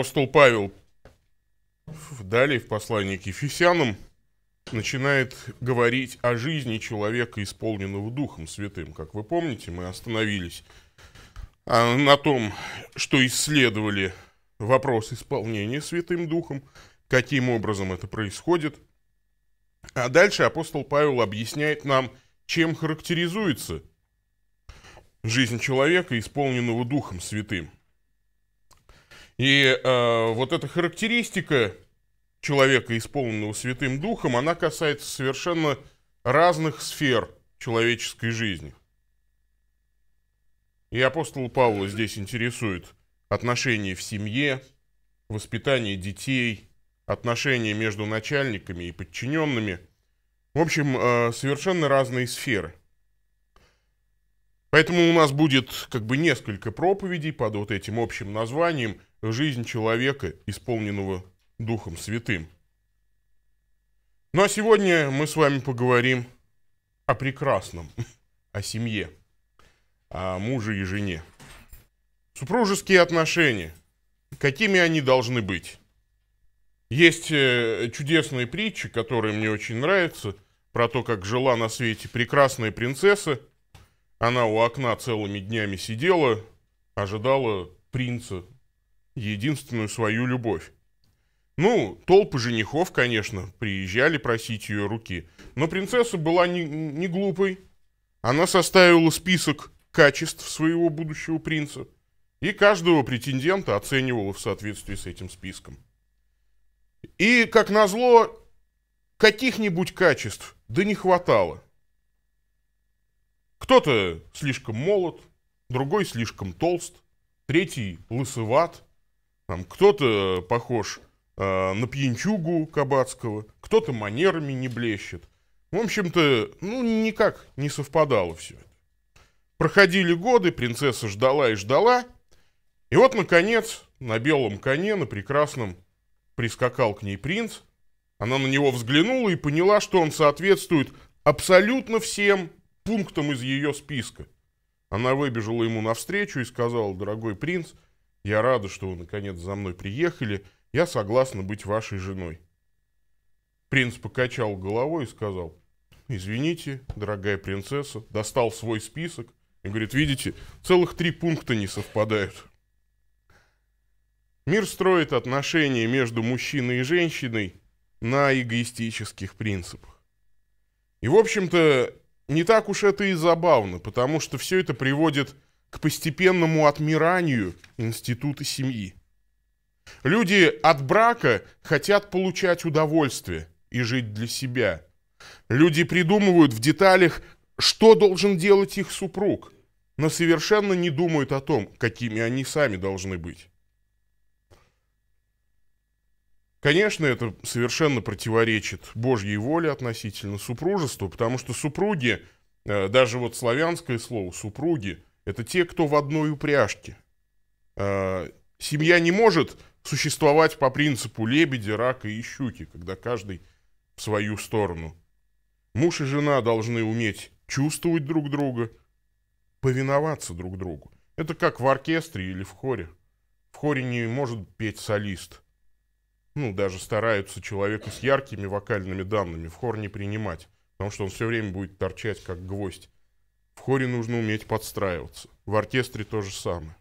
апостол Павел далее в послании к Ефесянам начинает говорить о жизни человека, исполненного Духом Святым. Как вы помните, мы остановились а, на том, что исследовали вопрос исполнения Святым Духом, каким образом это происходит. А дальше апостол Павел объясняет нам, чем характеризуется жизнь человека, исполненного Духом Святым – и э, вот эта характеристика человека, исполненного Святым Духом, она касается совершенно разных сфер человеческой жизни. И апостол Павла здесь интересует отношения в семье, воспитание детей, отношения между начальниками и подчиненными. В общем, э, совершенно разные сферы. Поэтому у нас будет как бы несколько проповедей под вот этим общим названием – жизнь человека, исполненного Духом Святым. Ну а сегодня мы с вами поговорим о прекрасном, о семье, о муже и жене. Супружеские отношения, какими они должны быть? Есть э, чудесные притчи, которые мне очень нравятся, про то, как жила на свете прекрасная принцесса. Она у окна целыми днями сидела, ожидала принца единственную свою любовь. Ну, толпы женихов, конечно, приезжали просить ее руки. Но принцесса была не, не глупой. Она составила список качеств своего будущего принца и каждого претендента оценивала в соответствии с этим списком. И, как назло, каких-нибудь качеств да не хватало. Кто-то слишком молод, другой слишком толст, третий лысоват – там кто-то э, похож э, на пьянчугу Кабацкого, кто-то манерами не блещет. В общем-то, ну, никак не совпадало все Проходили годы, принцесса ждала и ждала. И вот, наконец, на белом коне, на прекрасном, прискакал к ней принц. Она на него взглянула и поняла, что он соответствует абсолютно всем пунктам из ее списка. Она выбежала ему навстречу и сказала, дорогой принц, — я рада, что вы наконец за мной приехали. Я согласна быть вашей женой. Принц покачал головой и сказал, извините, дорогая принцесса, достал свой список и говорит, видите, целых три пункта не совпадают. Мир строит отношения между мужчиной и женщиной на эгоистических принципах. И, в общем-то, не так уж это и забавно, потому что все это приводит к постепенному отмиранию института семьи. Люди от брака хотят получать удовольствие и жить для себя. Люди придумывают в деталях, что должен делать их супруг, но совершенно не думают о том, какими они сами должны быть. Конечно, это совершенно противоречит Божьей воле относительно супружества, потому что супруги, э, даже вот славянское слово «супруги», это те, кто в одной упряжке. А, семья не может существовать по принципу лебеди, рака и щуки, когда каждый в свою сторону. Муж и жена должны уметь чувствовать друг друга, повиноваться друг другу. Это как в оркестре или в хоре. В хоре не может петь солист. Ну, даже стараются человека с яркими вокальными данными в хор не принимать, потому что он все время будет торчать как гвоздь в хоре нужно уметь подстраиваться. В оркестре то же самое.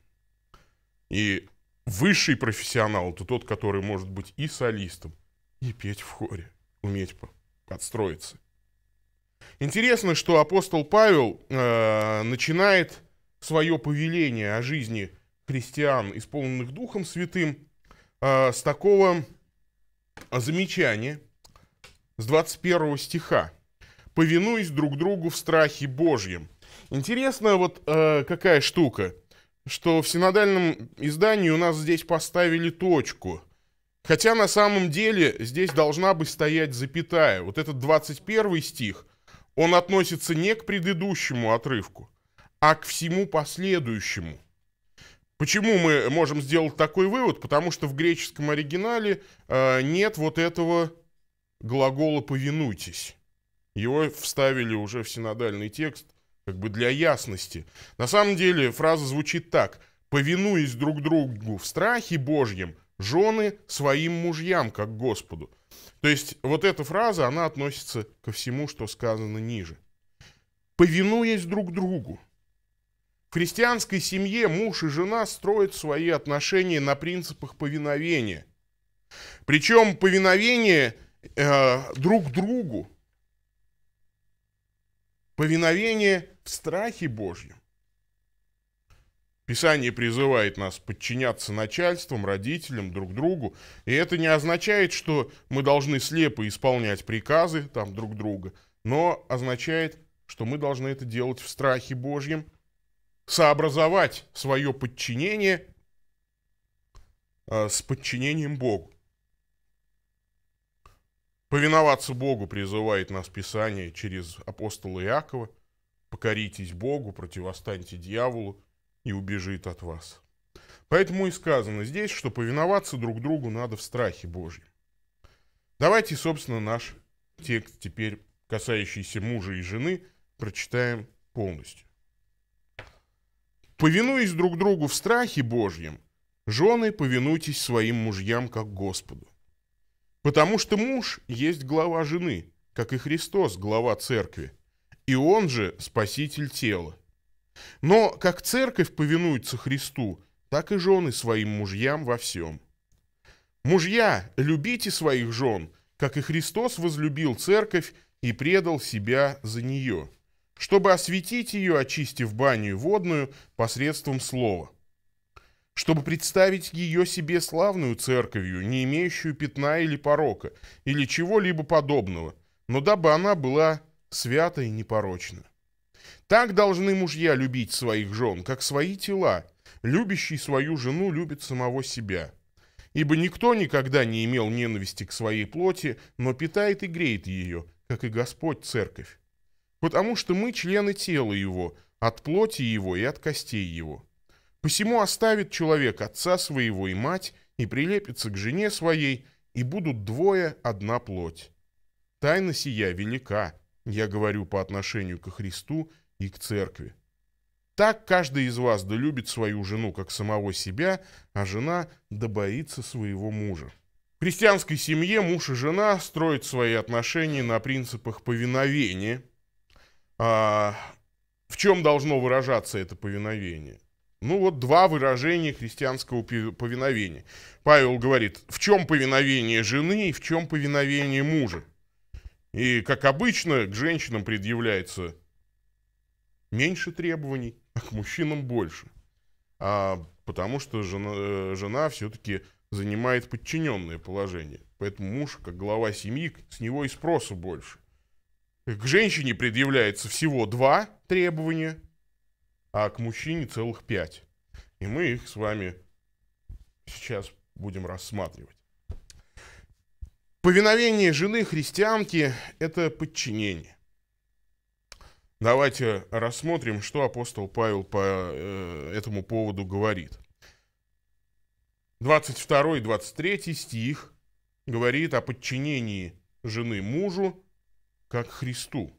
И высший профессионал – это тот, который может быть и солистом, и петь в хоре, уметь подстроиться. Интересно, что апостол Павел э, начинает свое повеление о жизни христиан, исполненных Духом Святым, э, с такого замечания, с 21 стиха. «Повинуясь друг другу в страхе Божьем, Интересно вот э, какая штука, что в синодальном издании у нас здесь поставили точку. Хотя на самом деле здесь должна бы стоять запятая. Вот этот 21 стих, он относится не к предыдущему отрывку, а к всему последующему. Почему мы можем сделать такой вывод? Потому что в греческом оригинале э, нет вот этого глагола «повинуйтесь». Его вставили уже в синодальный текст – как бы для ясности. На самом деле фраза звучит так. «Повинуясь друг другу в страхе Божьем, жены своим мужьям, как Господу». То есть вот эта фраза, она относится ко всему, что сказано ниже. «Повинуясь друг другу». В христианской семье муж и жена строят свои отношения на принципах повиновения. Причем повиновение э, друг другу, повиновение в страхе Божьем. Писание призывает нас подчиняться начальствам, родителям, друг другу. И это не означает, что мы должны слепо исполнять приказы там, друг друга, но означает, что мы должны это делать в страхе Божьем, сообразовать свое подчинение а, с подчинением Богу. Повиноваться Богу призывает нас Писание через апостола Иакова – покоритесь Богу, противостаньте дьяволу, и убежит от вас. Поэтому и сказано здесь, что повиноваться друг другу надо в страхе Божьем. Давайте, собственно, наш текст теперь, касающийся мужа и жены, прочитаем полностью. «Повинуясь друг другу в страхе Божьем, жены, повинуйтесь своим мужьям, как Господу. Потому что муж есть глава жены, как и Христос, глава церкви, и он же спаситель тела. Но как церковь повинуется Христу, так и жены своим мужьям во всем. Мужья, любите своих жен, как и Христос возлюбил церковь и предал себя за нее, чтобы осветить ее, очистив баню водную посредством слова, чтобы представить ее себе славную церковью, не имеющую пятна или порока, или чего-либо подобного, но дабы она была свято и непорочно. Так должны мужья любить своих жен, как свои тела. Любящий свою жену любит самого себя. Ибо никто никогда не имел ненависти к своей плоти, но питает и греет ее, как и Господь Церковь. Потому что мы члены тела Его, от плоти Его и от костей Его. Посему оставит человек отца своего и мать, и прилепится к жене своей, и будут двое одна плоть. Тайна сия велика, я говорю по отношению ко Христу и к церкви. Так каждый из вас да любит свою жену, как самого себя, а жена да боится своего мужа. В христианской семье муж и жена строят свои отношения на принципах повиновения. А, в чем должно выражаться это повиновение? Ну вот два выражения христианского повиновения. Павел говорит, в чем повиновение жены и в чем повиновение мужа. И, как обычно, к женщинам предъявляется меньше требований, а к мужчинам больше. А, потому что жена, э, жена все-таки занимает подчиненное положение. Поэтому муж, как глава семьи, с него и спроса больше. К женщине предъявляется всего два требования, а к мужчине целых пять. И мы их с вами сейчас будем рассматривать. Повиновение жены христианки – это подчинение. Давайте рассмотрим, что апостол Павел по э, этому поводу говорит. 22-23 стих говорит о подчинении жены мужу как Христу.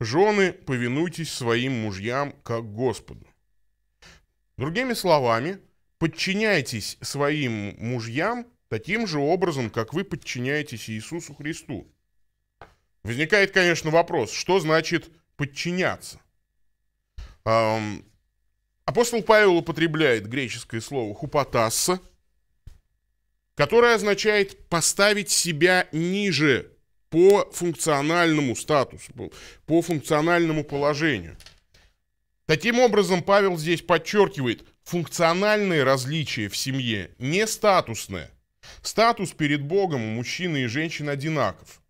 «Жены, повинуйтесь своим мужьям как Господу». Другими словами, подчиняйтесь своим мужьям таким же образом, как вы подчиняетесь Иисусу Христу. Возникает, конечно, вопрос, что значит подчиняться? Эм, апостол Павел употребляет греческое слово «хупотасса», которое означает поставить себя ниже по функциональному статусу, по функциональному положению. Таким образом, Павел здесь подчеркивает функциональные различия в семье, не статусное – Статус перед Богом у мужчины и женщин одинаков.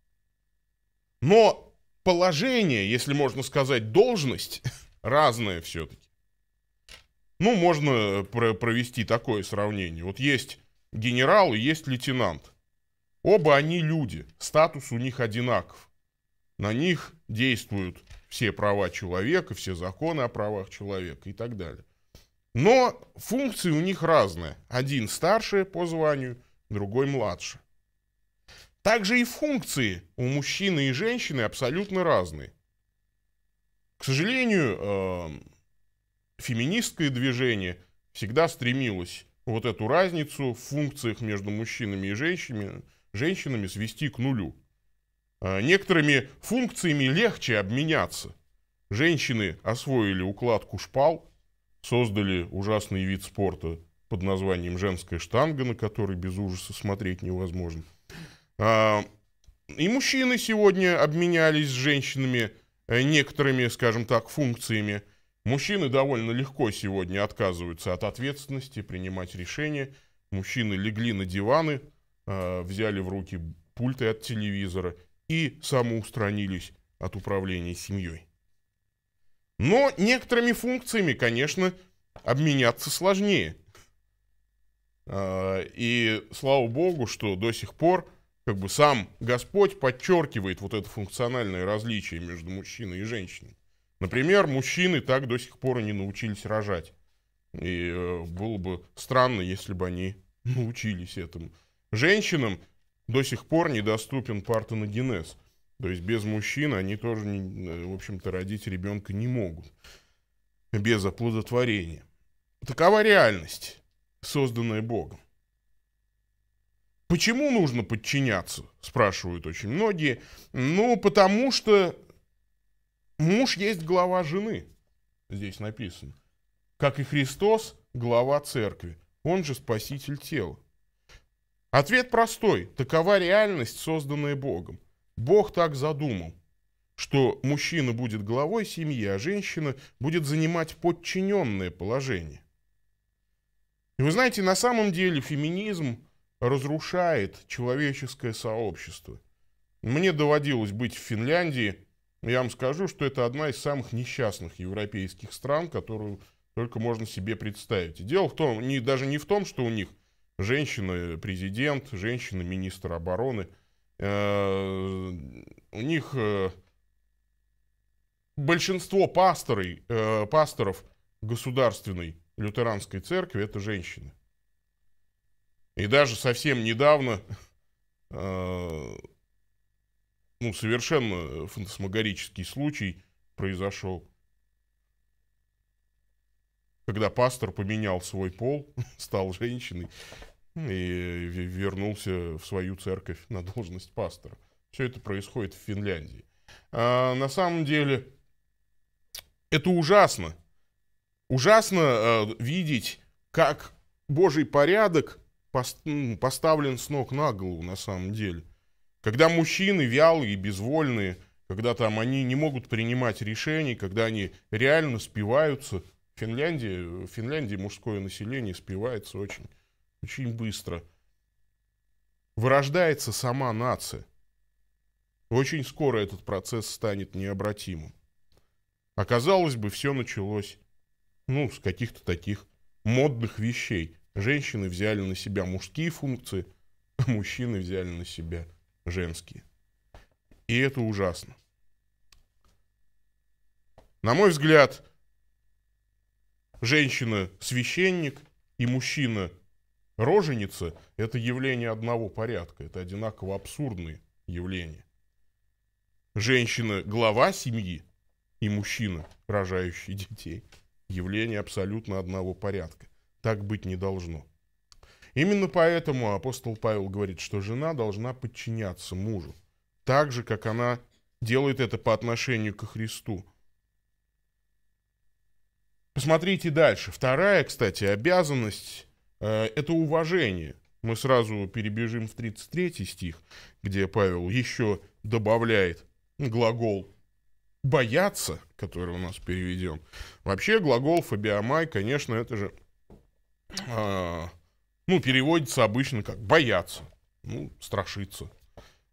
Но положение, если можно сказать, должность разное все-таки. Ну, можно э, провести такое сравнение. Вот есть генерал и есть лейтенант. Оба они люди, статус у них одинаков. На них действуют все права человека, все законы о правах человека и так далее. Но функции у них разные. Один старше по званию – другой младше. Также и функции у мужчины и женщины абсолютно разные. К сожалению, эм, феминистское движение всегда стремилось вот эту разницу в функциях между мужчинами и женщинами, женщинами свести к нулю. Э, некоторыми функциями легче обменяться. Женщины освоили укладку шпал, создали ужасный вид спорта под названием «Женская штанга», на которой без ужаса смотреть невозможно. А, и мужчины сегодня обменялись с женщинами э, некоторыми, скажем так, функциями. Мужчины довольно легко сегодня отказываются от ответственности, принимать решения. Мужчины легли на диваны, а, взяли в руки пульты от телевизора и самоустранились от управления семьей. Но некоторыми функциями, конечно, обменяться сложнее – а, и слава богу, что до сих пор как бы сам Господь подчеркивает вот это функциональное различие между мужчиной и женщиной. Например, мужчины так до сих пор и не научились рожать. И э, было бы странно, если бы они научились этому. Женщинам до сих пор недоступен партеногенез. То есть без мужчин они тоже, не, э, в общем-то, родить ребенка не могут. Без оплодотворения. Такова реальность созданное Богом. Почему нужно подчиняться, спрашивают очень многие. Ну, потому что муж есть глава жены, здесь написано. Как и Христос, глава церкви, он же спаситель тела. Ответ простой. Такова реальность, созданная Богом. Бог так задумал, что мужчина будет главой семьи, а женщина будет занимать подчиненное положение. И вы знаете, на самом деле феминизм разрушает человеческое сообщество. Мне доводилось быть в Финляндии. Я вам скажу, что это одна из самых несчастных европейских стран, которую только можно себе представить. дело в том, не, даже не в том, что у них женщина-президент, женщина-министр обороны. Э, у них э, большинство пасторы, э, пасторов государственной лютеранской церкви – это женщины. И даже совсем недавно, э, ну, совершенно фантасмагорический случай произошел, когда пастор поменял свой пол, стал женщиной и вернулся в свою церковь на должность пастора. Все это происходит в Финляндии. А, на самом деле, это ужасно. Ужасно э, видеть, как Божий порядок пост, поставлен с ног на голову на самом деле. Когда мужчины вялые, безвольные, когда там они не могут принимать решений, когда они реально спиваются. В Финляндии, в Финляндии мужское население спивается очень, очень быстро. Вырождается сама нация. Очень скоро этот процесс станет необратимым. Оказалось бы, все началось ну, с каких-то таких модных вещей. Женщины взяли на себя мужские функции, а мужчины взяли на себя женские. И это ужасно. На мой взгляд, женщина-священник и мужчина-роженица – это явление одного порядка, это одинаково абсурдные явления. Женщина – глава семьи и мужчина, рожающий детей – явление абсолютно одного порядка. Так быть не должно. Именно поэтому апостол Павел говорит, что жена должна подчиняться мужу, так же, как она делает это по отношению ко Христу. Посмотрите дальше. Вторая, кстати, обязанность э, – это уважение. Мы сразу перебежим в 33 стих, где Павел еще добавляет глагол бояться, который у нас переведен. Вообще глагол фобиамай, конечно, это же, э, ну, переводится обычно как бояться, ну, страшиться.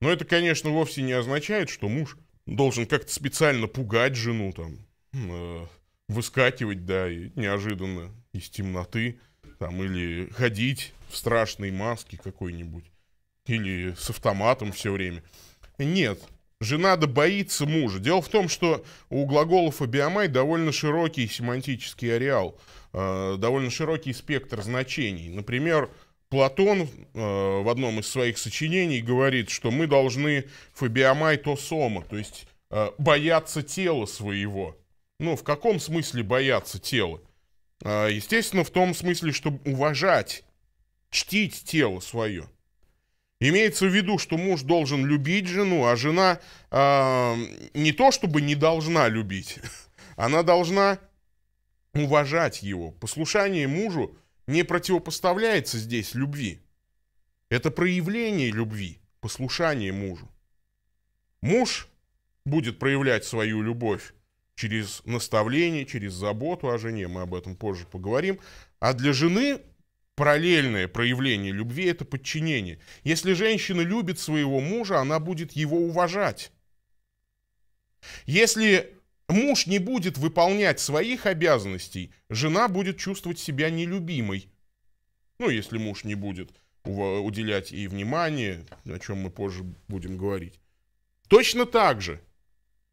Но это, конечно, вовсе не означает, что муж должен как-то специально пугать жену, там, э, выскакивать, да, и неожиданно из темноты, там, или ходить в страшной маске какой-нибудь, или с автоматом все время. Нет, Жена да боится мужа. Дело в том, что у глаголов «обиамай» довольно широкий семантический ареал, э, довольно широкий спектр значений. Например, Платон э, в одном из своих сочинений говорит, что мы должны «фобиамай то сома», то есть э, бояться тела своего. Ну, в каком смысле бояться тела? Э, естественно, в том смысле, чтобы уважать, чтить тело свое – Имеется в виду, что муж должен любить жену, а жена э, не то чтобы не должна любить, она должна уважать его. Послушание мужу не противопоставляется здесь любви. Это проявление любви, послушание мужу. Муж будет проявлять свою любовь через наставление, через заботу о жене, мы об этом позже поговорим. А для жены параллельное проявление любви – это подчинение. Если женщина любит своего мужа, она будет его уважать. Если муж не будет выполнять своих обязанностей, жена будет чувствовать себя нелюбимой. Ну, если муж не будет уделять ей внимание, о чем мы позже будем говорить. Точно так же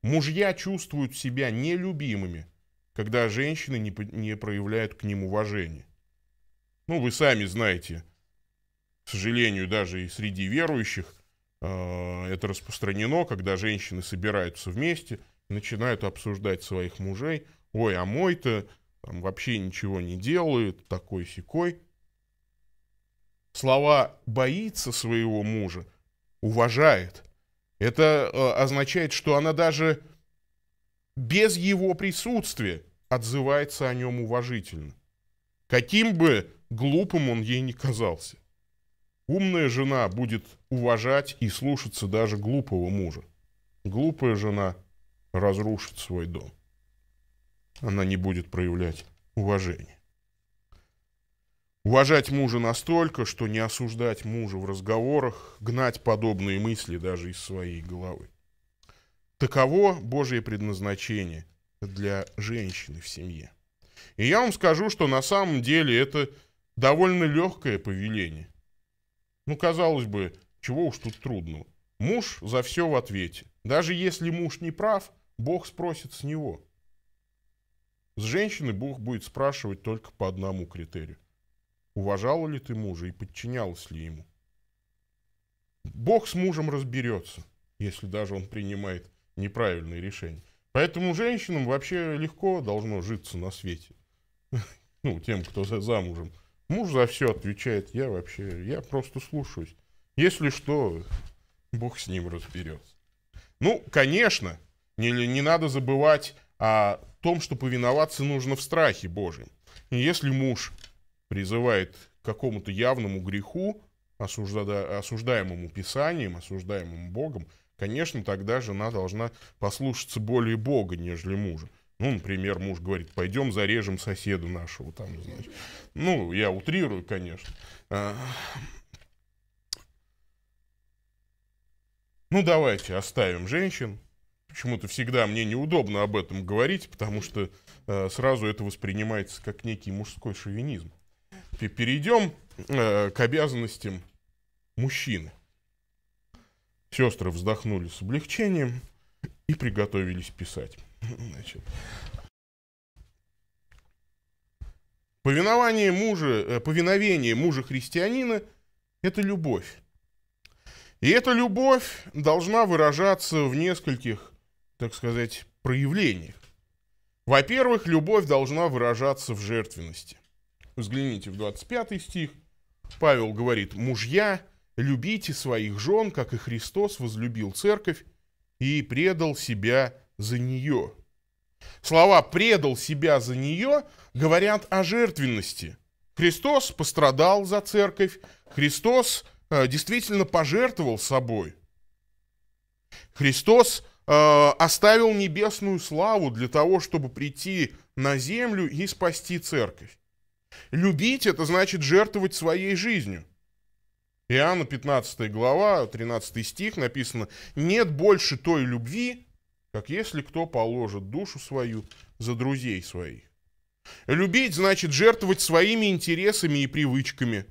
мужья чувствуют себя нелюбимыми, когда женщины не, не проявляют к ним уважения. Ну, вы сами знаете, к сожалению, даже и среди верующих э, это распространено, когда женщины собираются вместе начинают обсуждать своих мужей. Ой, а мой-то вообще ничего не делает, такой секой. Слова «боится своего мужа», «уважает» — это э, означает, что она даже без его присутствия отзывается о нем уважительно. Каким бы глупым он ей не казался. Умная жена будет уважать и слушаться даже глупого мужа. Глупая жена разрушит свой дом. Она не будет проявлять уважение. Уважать мужа настолько, что не осуждать мужа в разговорах, гнать подобные мысли даже из своей головы. Таково Божье предназначение для женщины в семье. И я вам скажу, что на самом деле это довольно легкое повеление. Ну, казалось бы, чего уж тут трудного. Муж за все в ответе. Даже если муж не прав, Бог спросит с него. С женщины Бог будет спрашивать только по одному критерию. Уважала ли ты мужа и подчинялась ли ему? Бог с мужем разберется, если даже он принимает неправильные решения. Поэтому женщинам вообще легко должно житься на свете. Ну, тем, кто замужем. Муж за все отвечает, я вообще, я просто слушаюсь. Если что, бог с ним разберется. Ну, конечно, не, не надо забывать о том, что повиноваться нужно в страхе Божьем. И если муж призывает к какому-то явному греху, осужда, осуждаемому Писанием, осуждаемому Богом, конечно, тогда жена должна послушаться более Бога, нежели мужа. Ну, например, муж говорит, пойдем зарежем соседу нашего там, значит. Ну, я утрирую, конечно. А. Ну, давайте оставим женщин. Почему-то всегда мне неудобно об этом говорить, потому что э, сразу это воспринимается как некий мужской шовинизм. Перейдем э, к обязанностям мужчины. Сестры вздохнули с облегчением и приготовились писать. Значит. Повиновение мужа, э, повиновение мужа христианина – это любовь. И эта любовь должна выражаться в нескольких, так сказать, проявлениях. Во-первых, любовь должна выражаться в жертвенности. Взгляните в 25 стих. Павел говорит, «Мужья, любите своих жен, как и Христос возлюбил церковь и предал себя за нее. Слова «предал себя за нее» говорят о жертвенности. Христос пострадал за церковь, Христос э, действительно пожертвовал собой. Христос э, оставил небесную славу для того, чтобы прийти на землю и спасти церковь. Любить – это значит жертвовать своей жизнью. Иоанна 15 глава, 13 стих написано «Нет больше той любви, как если кто положит душу свою за друзей своих. Любить значит жертвовать своими интересами и привычками.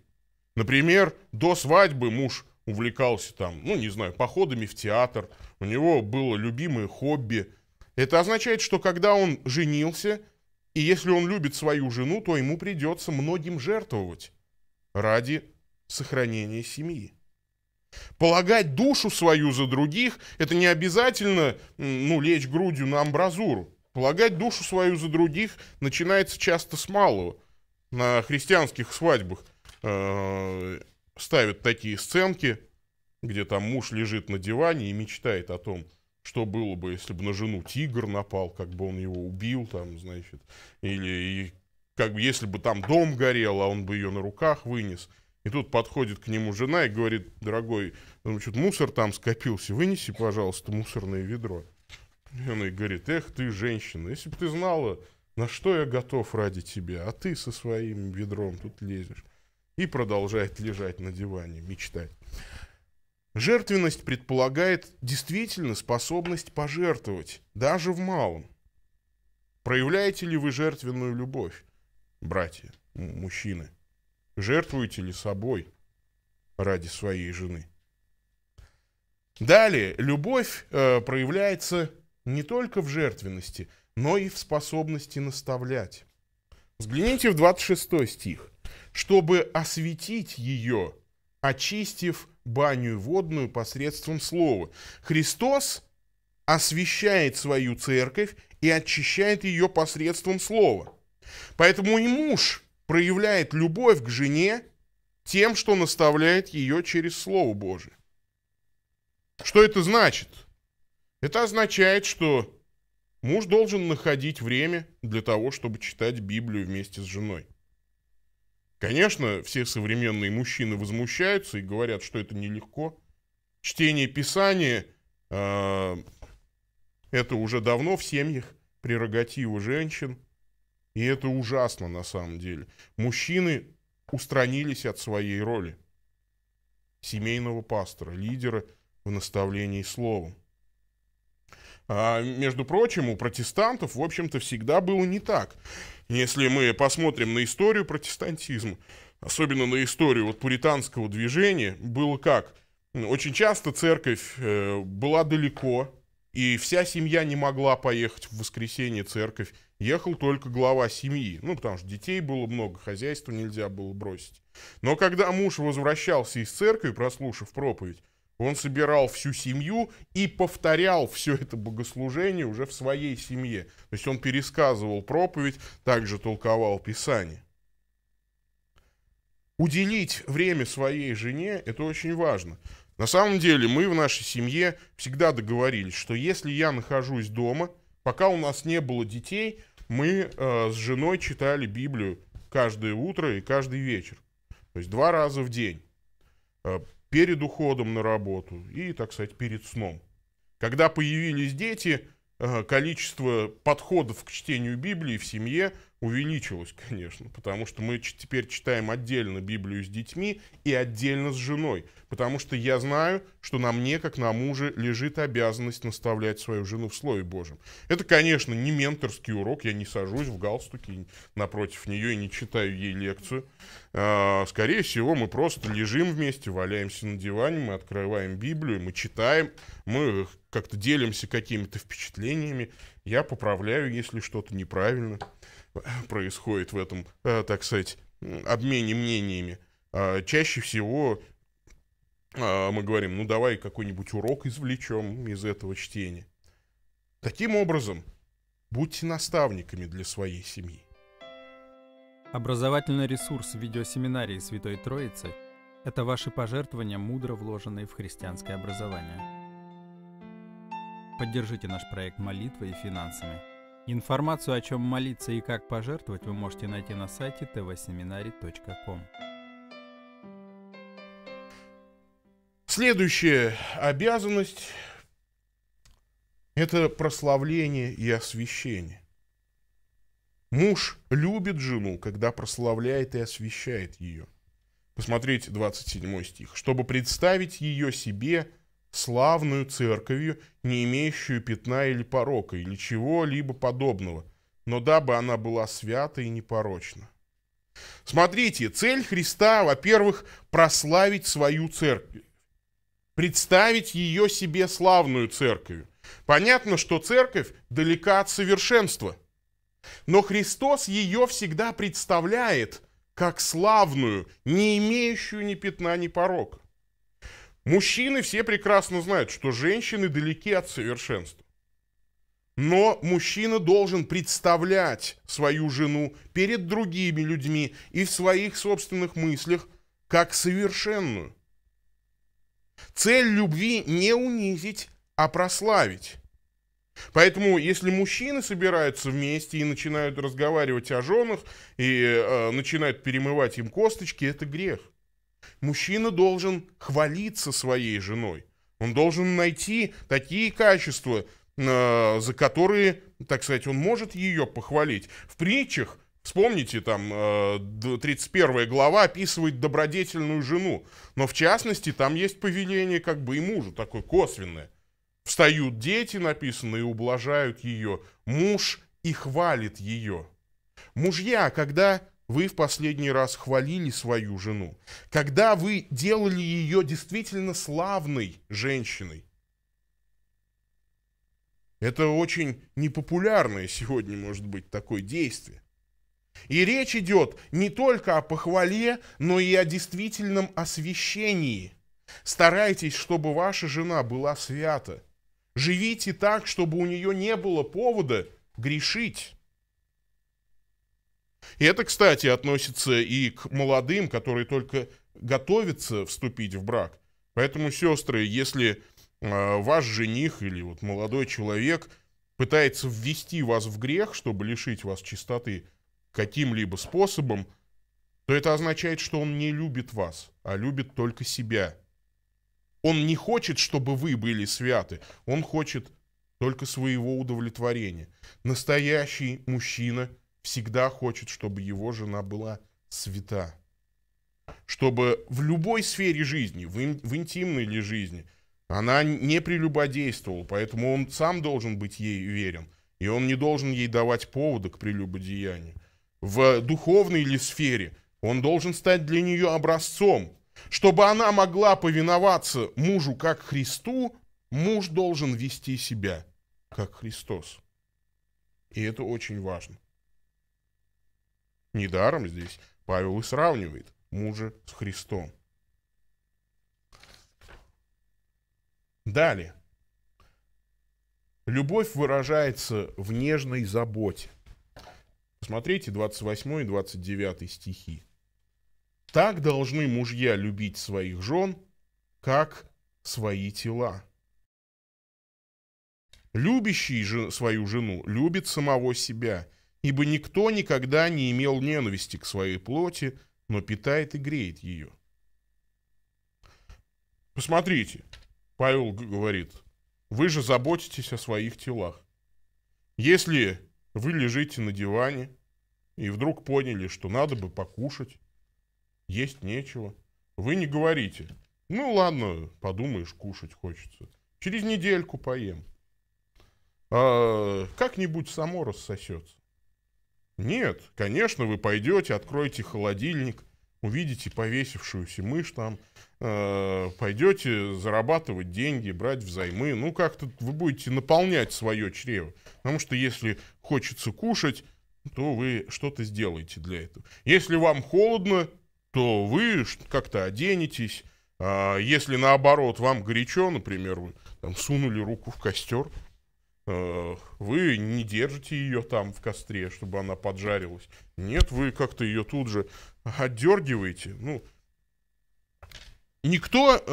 Например, до свадьбы муж увлекался там, ну не знаю, походами в театр, у него было любимое хобби. Это означает, что когда он женился, и если он любит свою жену, то ему придется многим жертвовать ради сохранения семьи. Полагать душу свою за других, это не обязательно ну, лечь грудью на амбразуру. Полагать душу свою за других начинается часто с малого. На христианских свадьбах э, ставят такие сценки, где там муж лежит на диване и мечтает о том, что было бы, если бы на жену тигр напал, как бы он его убил, там, значит, или и, как бы если бы там дом горел, а он бы ее на руках вынес – и тут подходит к нему жена и говорит, дорогой, значит, ну, мусор там скопился, вынеси, пожалуйста, мусорное ведро. И он и говорит, эх ты, женщина, если бы ты знала, на что я готов ради тебя, а ты со своим ведром тут лезешь. И продолжает лежать на диване, мечтать. Жертвенность предполагает действительно способность пожертвовать, даже в малом. Проявляете ли вы жертвенную любовь, братья, мужчины? Жертвуете ли собой а ради своей жены? Далее, любовь э, проявляется не только в жертвенности, но и в способности наставлять. Взгляните в 26 стих. «Чтобы осветить ее, очистив баню водную посредством слова». Христос освещает свою церковь и очищает ее посредством слова. Поэтому и муж проявляет любовь к жене тем, что наставляет ее через Слово Божие. Что это значит? Это означает, что муж должен находить время для того, чтобы читать Библию вместе с женой. Конечно, все современные мужчины возмущаются и говорят, что это нелегко. Чтение Писания э, это уже давно в семьях прерогатива женщин. И это ужасно на самом деле. Мужчины устранились от своей роли. Семейного пастора, лидера в наставлении словом. А, между прочим, у протестантов, в общем-то, всегда было не так. Если мы посмотрим на историю протестантизма, особенно на историю вот пуританского движения, было как? Очень часто церковь э, была далеко, и вся семья не могла поехать в воскресенье церковь ехал только глава семьи. Ну, потому что детей было много, хозяйство нельзя было бросить. Но когда муж возвращался из церкви, прослушав проповедь, он собирал всю семью и повторял все это богослужение уже в своей семье. То есть он пересказывал проповедь, также толковал Писание. Уделить время своей жене – это очень важно. На самом деле мы в нашей семье всегда договорились, что если я нахожусь дома – Пока у нас не было детей, мы э, с женой читали Библию каждое утро и каждый вечер. То есть два раза в день. Э, перед уходом на работу и, так сказать, перед сном. Когда появились дети, э, количество подходов к чтению Библии в семье увеличилось, конечно, потому что мы теперь читаем отдельно Библию с детьми и отдельно с женой, потому что я знаю, что на мне, как на муже, лежит обязанность наставлять свою жену в Слове Божьем. Это, конечно, не менторский урок, я не сажусь в галстуке напротив нее и не читаю ей лекцию. А, скорее всего, мы просто лежим вместе, валяемся на диване, мы открываем Библию, мы читаем, мы как-то делимся какими-то впечатлениями, я поправляю, если что-то неправильно – происходит в этом, э, так сказать, обмене мнениями. А, чаще всего а, мы говорим, ну давай какой-нибудь урок извлечем из этого чтения. Таким образом, будьте наставниками для своей семьи. Образовательный ресурс видеосеминарии Святой Троицы – это ваши пожертвования, мудро вложенные в христианское образование. Поддержите наш проект молитвой и финансами – Информацию, о чем молиться и как пожертвовать, вы можете найти на сайте tvseminary.com. Следующая обязанность – это прославление и освящение. Муж любит жену, когда прославляет и освящает ее. Посмотрите 27 стих. «Чтобы представить ее себе – славную церковью, не имеющую пятна или порока, или чего-либо подобного, но дабы она была свята и непорочна. Смотрите, цель Христа, во-первых, прославить свою церковь, представить ее себе славную церковью. Понятно, что церковь далека от совершенства, но Христос ее всегда представляет как славную, не имеющую ни пятна, ни порока. Мужчины все прекрасно знают, что женщины далеки от совершенства. Но мужчина должен представлять свою жену перед другими людьми и в своих собственных мыслях как совершенную. Цель любви не унизить, а прославить. Поэтому, если мужчины собираются вместе и начинают разговаривать о женах, и э, начинают перемывать им косточки, это грех. Мужчина должен хвалиться своей женой. Он должен найти такие качества, э, за которые, так сказать, он может ее похвалить. В притчах, вспомните, там э, 31 глава описывает добродетельную жену. Но в частности, там есть повеление как бы и мужу, такое косвенное. Встают дети, написано, и ублажают ее. Муж и хвалит ее. Мужья, когда вы в последний раз хвалили свою жену, когда вы делали ее действительно славной женщиной. Это очень непопулярное сегодня может быть такое действие. И речь идет не только о похвале, но и о действительном освящении. Старайтесь, чтобы ваша жена была свята. Живите так, чтобы у нее не было повода грешить. И это, кстати, относится и к молодым, которые только готовятся вступить в брак. Поэтому, сестры, если э, ваш жених или вот молодой человек пытается ввести вас в грех, чтобы лишить вас чистоты каким-либо способом, то это означает, что он не любит вас, а любит только себя. Он не хочет, чтобы вы были святы, он хочет только своего удовлетворения. Настоящий мужчина – всегда хочет, чтобы его жена была свята. Чтобы в любой сфере жизни, в, ин, в интимной ли жизни, она не прелюбодействовала, поэтому он сам должен быть ей верен, и он не должен ей давать повода к прелюбодеянию. В духовной ли сфере он должен стать для нее образцом, чтобы она могла повиноваться мужу как Христу, муж должен вести себя как Христос. И это очень важно. Недаром здесь Павел и сравнивает мужа с Христом. Далее. Любовь выражается в нежной заботе. Посмотрите 28 и 29 стихи. Так должны мужья любить своих жен, как свои тела. Любящий же свою жену любит самого себя, ибо никто никогда не имел ненависти к своей плоти, но питает и греет ее. Посмотрите, Павел говорит, вы же заботитесь о своих телах. Если вы лежите на диване и вдруг поняли, что надо бы покушать, есть нечего, вы не говорите, ну ладно, подумаешь, кушать хочется, через недельку поем. А, как-нибудь само рассосется. Нет, конечно, вы пойдете, откроете холодильник, увидите повесившуюся мышь там, э, пойдете зарабатывать деньги, брать взаймы, ну как-то вы будете наполнять свое чрево. Потому что если хочется кушать, то вы что-то сделаете для этого. Если вам холодно, то вы как-то оденетесь. Э, если наоборот вам горячо, например, вы там сунули руку в костер – Э, вы не держите ее там в костре, чтобы она поджарилась. Нет, вы как-то ее тут же отдергиваете. Ну, никто,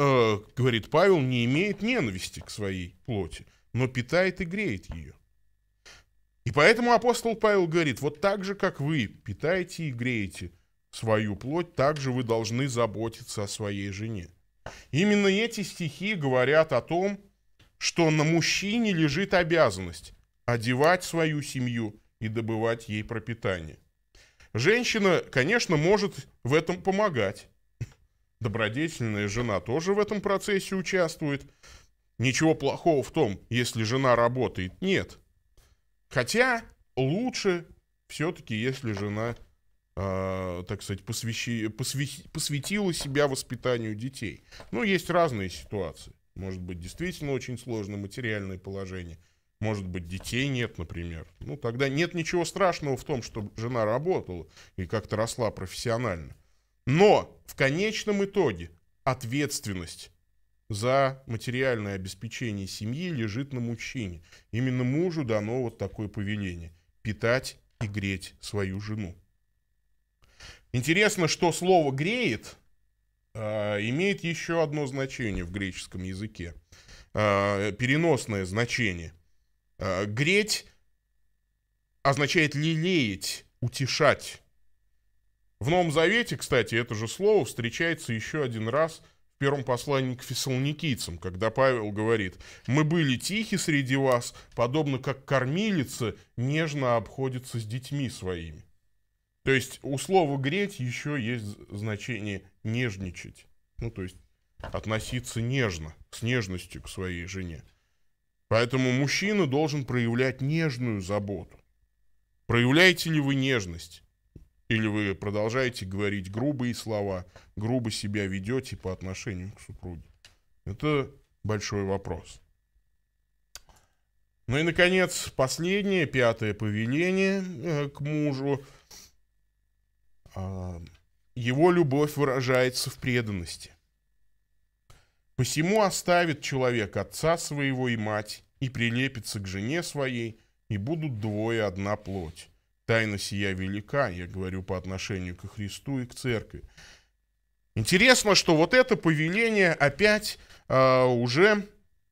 э, говорит Павел, не имеет ненависти к своей плоти, но питает и греет ее. И поэтому апостол Павел говорит, вот так же, как вы питаете и греете свою плоть, так же вы должны заботиться о своей жене. Именно эти стихи говорят о том, что на мужчине лежит обязанность одевать свою семью и добывать ей пропитание. Женщина, конечно, может в этом помогать. Добродетельная жена тоже в этом процессе участвует. Ничего плохого в том, если жена работает, нет. Хотя лучше все-таки, если жена, э, так сказать, посвящи, посвящ, посвятила себя воспитанию детей. Ну, есть разные ситуации. Может быть, действительно очень сложное материальное положение. Может быть, детей нет, например. Ну, тогда нет ничего страшного в том, чтобы жена работала и как-то росла профессионально. Но в конечном итоге ответственность за материальное обеспечение семьи лежит на мужчине. Именно мужу дано вот такое повеление – питать и греть свою жену. Интересно, что слово «греет» А, имеет еще одно значение в греческом языке. А, переносное значение. А, греть означает лелеять, утешать. В Новом Завете, кстати, это же слово встречается еще один раз в первом послании к фессалоникийцам, когда Павел говорит, «Мы были тихи среди вас, подобно как кормилица нежно обходится с детьми своими». То есть у слова «греть» еще есть значение нежничать. Ну, то есть относиться нежно, с нежностью к своей жене. Поэтому мужчина должен проявлять нежную заботу. Проявляете ли вы нежность? Или вы продолжаете говорить грубые слова, грубо себя ведете по отношению к супруге? Это большой вопрос. Ну и, наконец, последнее, пятое повеление э, к мужу. А, его любовь выражается в преданности. Посему оставит человек отца своего и мать, и прилепится к жене своей, и будут двое одна плоть. Тайна сия велика, я говорю по отношению к Христу и к церкви. Интересно, что вот это повеление опять э, уже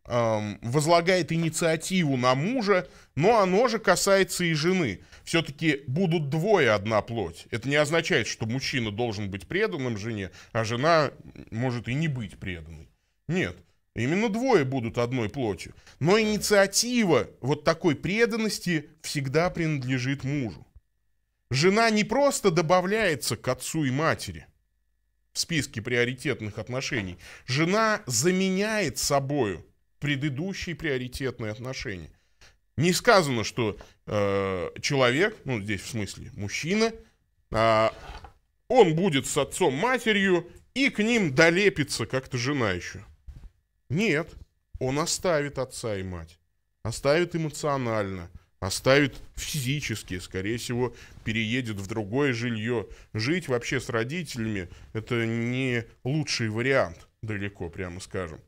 Эм, возлагает инициативу на мужа, но оно же касается и жены. Все-таки будут двое одна плоть. Это не означает, что мужчина должен быть преданным жене, а жена может и не быть преданной. Нет, именно двое будут одной плотью. Но инициатива вот такой преданности всегда принадлежит мужу. Жена не просто добавляется к отцу и матери, в списке приоритетных отношений. Жена заменяет собою предыдущие приоритетные отношения. Не сказано, что э, человек, ну здесь в смысле мужчина, э, он будет с отцом матерью и к ним долепится как-то жена еще. Нет, он оставит отца и мать, оставит эмоционально, оставит физически, скорее всего, переедет в другое жилье. Жить вообще с родителями это не лучший вариант, далеко, прямо скажем.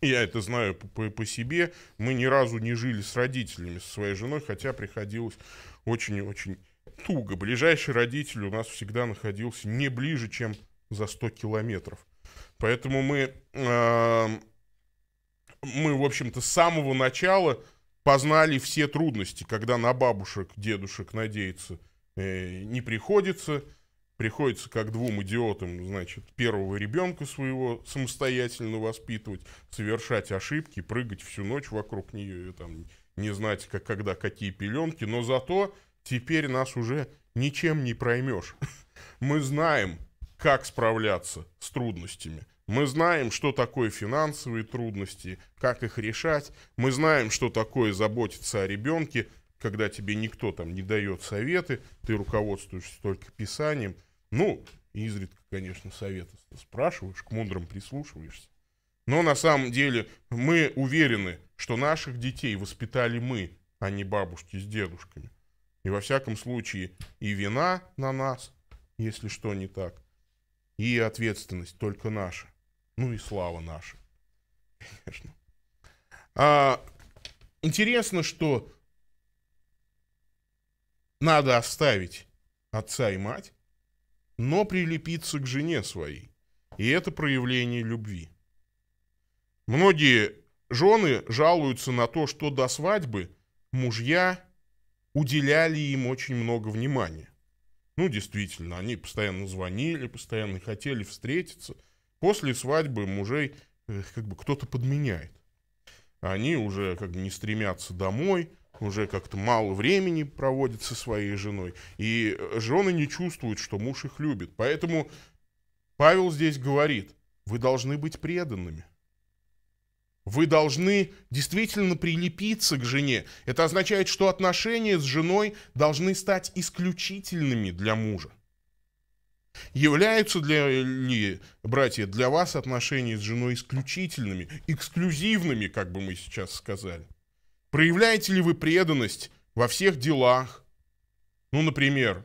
Я это знаю по, по, по себе. Мы ни разу не жили с родителями, со своей женой, хотя приходилось очень-очень и туго. Ближайший родитель у нас всегда находился не ближе, чем за 100 километров. Поэтому мы, э, мы в общем-то, с самого начала познали все трудности, когда на бабушек, дедушек надеяться э, не приходится – приходится как двум идиотам, значит, первого ребенка своего самостоятельно воспитывать, совершать ошибки, прыгать всю ночь вокруг нее, и там, не знать, как, когда какие пеленки, но зато теперь нас уже ничем не проймешь. Мы знаем, как справляться с трудностями. Мы знаем, что такое финансовые трудности, как их решать. Мы знаем, что такое заботиться о ребенке, когда тебе никто там не дает советы, ты руководствуешься только писанием – ну, изредка, конечно, совета спрашиваешь, к мудрым прислушиваешься. Но на самом деле мы уверены, что наших детей воспитали мы, а не бабушки с дедушками. И во всяком случае и вина на нас, если что не так, и ответственность только наша. Ну и слава наша, конечно. А, интересно, что надо оставить отца и мать, но прилепиться к жене своей. И это проявление любви. Многие жены жалуются на то, что до свадьбы мужья уделяли им очень много внимания. Ну, действительно, они постоянно звонили, постоянно хотели встретиться. После свадьбы мужей э, как бы кто-то подменяет. Они уже как бы не стремятся домой, уже как-то мало времени проводит со своей женой, и э, жены не чувствуют, что муж их любит. Поэтому Павел здесь говорит, вы должны быть преданными. Вы должны действительно прилепиться к жене. Это означает, что отношения с женой должны стать исключительными для мужа. Являются для, ли, братья, для вас отношения с женой исключительными, эксклюзивными, как бы мы сейчас сказали? Проявляете ли вы преданность во всех делах? Ну, например,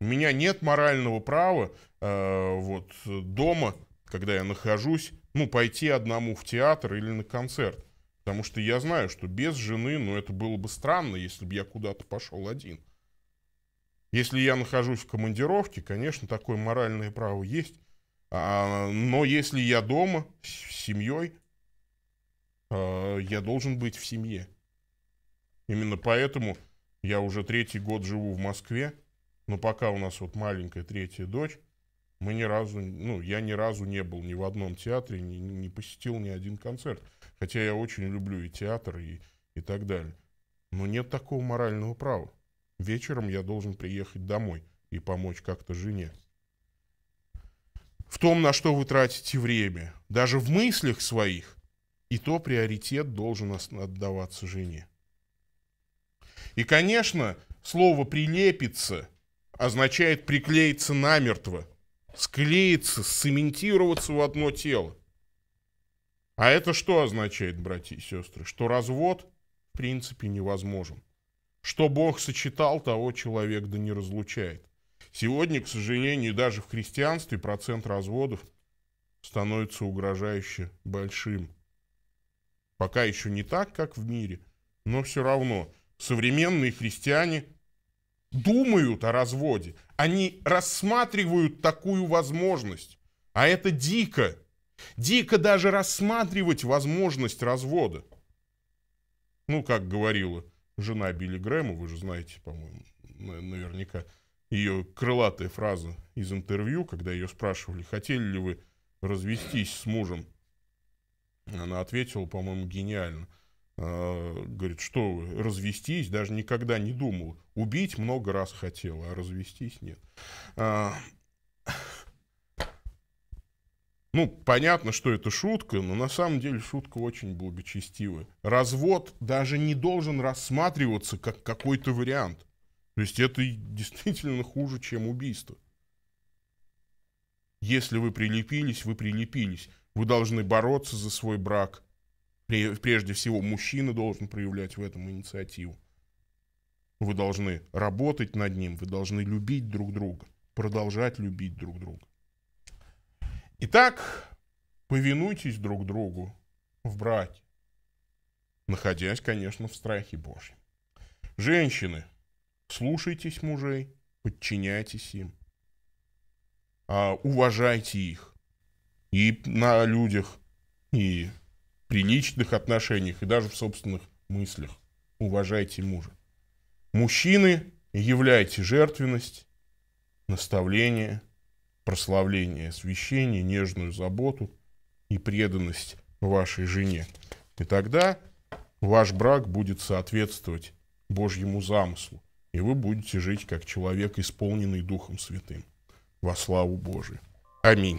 у меня нет морального права э, вот дома, когда я нахожусь, ну, пойти одному в театр или на концерт. Потому что я знаю, что без жены, ну, это было бы странно, если бы я куда-то пошел один. Если я нахожусь в командировке, конечно, такое моральное право есть. А, но если я дома с семьей, Э, я должен быть в семье. Именно поэтому я уже третий год живу в Москве, но пока у нас вот маленькая третья дочь, мы ни разу, ну, я ни разу не был ни в одном театре, не, не посетил ни один концерт. Хотя я очень люблю и театр, и, и так далее. Но нет такого морального права. Вечером я должен приехать домой и помочь как-то жене. В том, на что вы тратите время, даже в мыслях своих, и то приоритет должен отдаваться жене. И, конечно, слово «прилепиться» означает приклеиться намертво, склеиться, цементироваться в одно тело. А это что означает, братья и сестры? Что развод, в принципе, невозможен. Что Бог сочетал, того человек да не разлучает. Сегодня, к сожалению, даже в христианстве процент разводов становится угрожающе большим. Пока еще не так, как в мире, но все равно современные христиане думают о разводе. Они рассматривают такую возможность. А это дико. Дико даже рассматривать возможность развода. Ну, как говорила жена Билли Грэма, вы же знаете, по-моему, наверняка, ее крылатая фраза из интервью, когда ее спрашивали, хотели ли вы развестись с мужем. Она ответила, по-моему, гениально. А, говорит, что вы, развестись, даже никогда не думал. Убить много раз хотела, а развестись нет. А, ну, понятно, что это шутка, но на самом деле шутка очень благочестивая. Развод даже не должен рассматриваться как какой-то вариант. То есть это действительно хуже, чем убийство. Если вы прилепились, вы прилепились. Вы должны бороться за свой брак. Прежде всего, мужчина должен проявлять в этом инициативу. Вы должны работать над ним, вы должны любить друг друга, продолжать любить друг друга. Итак, повинуйтесь друг другу в браке, находясь, конечно, в страхе Божьем. Женщины, слушайтесь мужей, подчиняйтесь им, а, уважайте их, и на людях, и при личных отношениях, и даже в собственных мыслях. Уважайте мужа. Мужчины, являйте жертвенность, наставление, прославление, священие, нежную заботу и преданность вашей жене. И тогда ваш брак будет соответствовать Божьему замыслу, и вы будете жить как человек, исполненный Духом Святым. Во славу Божию. Аминь.